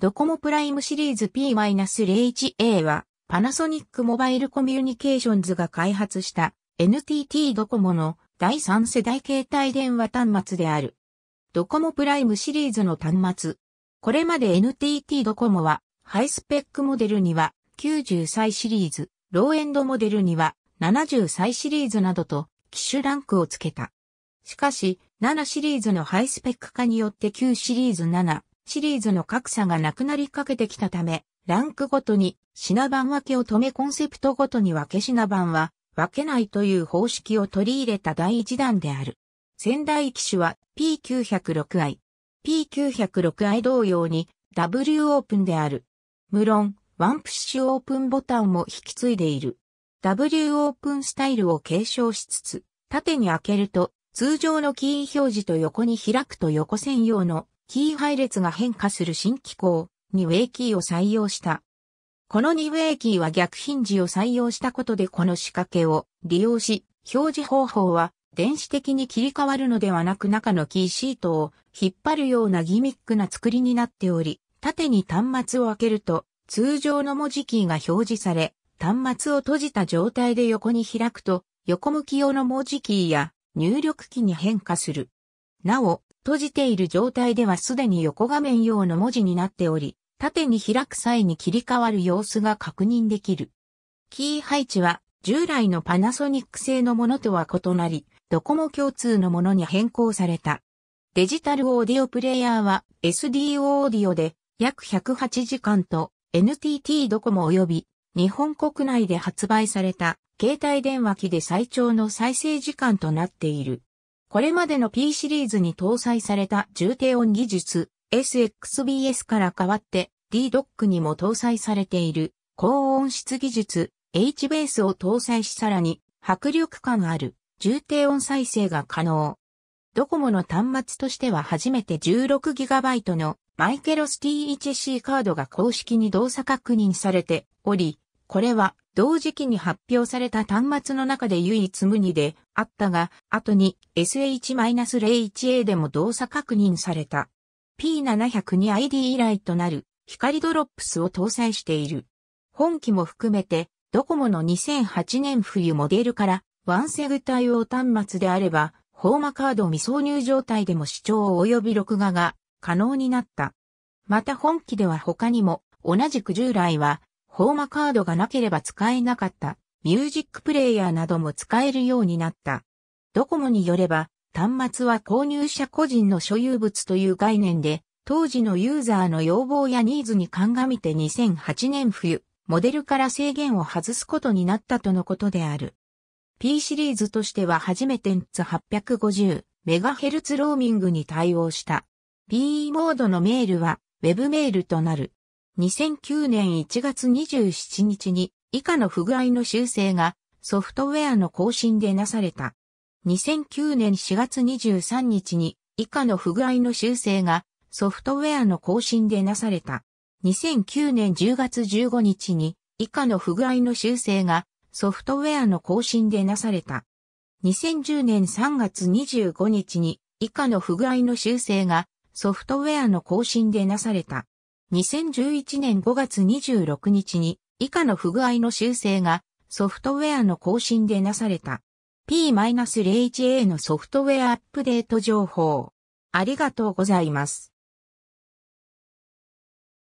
ドコモプライムシリーズ P-01A は、パナソニックモバイルコミュニケーションズが開発した NTT ドコモの第3世代携帯電話端末である。ドコモプライムシリーズの端末。これまで NTT ドコモは、ハイスペックモデルには90歳シリーズ、ローエンドモデルには70歳シリーズなどと機種ランクをつけた。しかし、7シリーズのハイスペック化によって9シリーズ7、シリーズの格差がなくなりかけてきたため、ランクごとに品番分けを止めコンセプトごとに分け品番は分けないという方式を取り入れた第一弾である。仙台機種は P906i。P906i 同様に W オープンである。無論、ワンプッシュオープンボタンも引き継いでいる。W オープンスタイルを継承しつつ、縦に開けると、通常のキー表示と横に開くと横専用のキー配列が変化する新機構、ニウェイキーを採用した。このニウェイキーは逆ヒンジを採用したことでこの仕掛けを利用し、表示方法は電子的に切り替わるのではなく中のキーシートを引っ張るようなギミックな作りになっており、縦に端末を開けると通常の文字キーが表示され、端末を閉じた状態で横に開くと横向き用の文字キーや入力キーに変化する。なお、閉じている状態ではすでに横画面用の文字になっており、縦に開く際に切り替わる様子が確認できる。キー配置は従来のパナソニック製のものとは異なり、ドコモ共通のものに変更された。デジタルオーディオプレイヤーは SD o オーディオで約108時間と NTT ドコモ及び日本国内で発売された携帯電話機で最長の再生時間となっている。これまでの P シリーズに搭載された重低音技術 SXBS から変わって DDoC にも搭載されている高音質技術 HBase を搭載しさらに迫力感ある重低音再生が可能。ドコモの端末としては初めて 16GB のマイケロス t h c カードが公式に動作確認されており、これは同時期に発表された端末の中で唯一無二であったが、後に SH-01A でも動作確認された。P702ID 以来となる光ドロップスを搭載している。本機も含めて、ドコモの2008年冬モデルからワンセグ対応端末であれば、ホーマカード未挿入状態でも視聴及び録画が可能になった。また本機では他にも同じく従来はホーマカードがなければ使えなかったミュージックプレイヤーなども使えるようになった。ドコモによれば、端末は購入者個人の所有物という概念で、当時のユーザーの要望やニーズに鑑みて2008年冬、モデルから制限を外すことになったとのことである。P シリーズとしては初めて NTS850 MHz ローミングに対応した。PE モードのメールは Web メールとなる。2009年1月27日に以下の不具合の修正がソフトウェアの更新でなされた。2009年4月23日に以下の不具合の修正がソフトウェアの更新でなされた。2009年10月15日に以下の不具合の修正がソフトウェアの更新でなされた。2010年3月25日に以下の不具合の修正がソフトウェアの更新でなされた。2011年5月26日に以下の不具合の修正がソフトウェアの更新でなされた。P-01A のソフトウェアアップデート情報。ありがとうございます。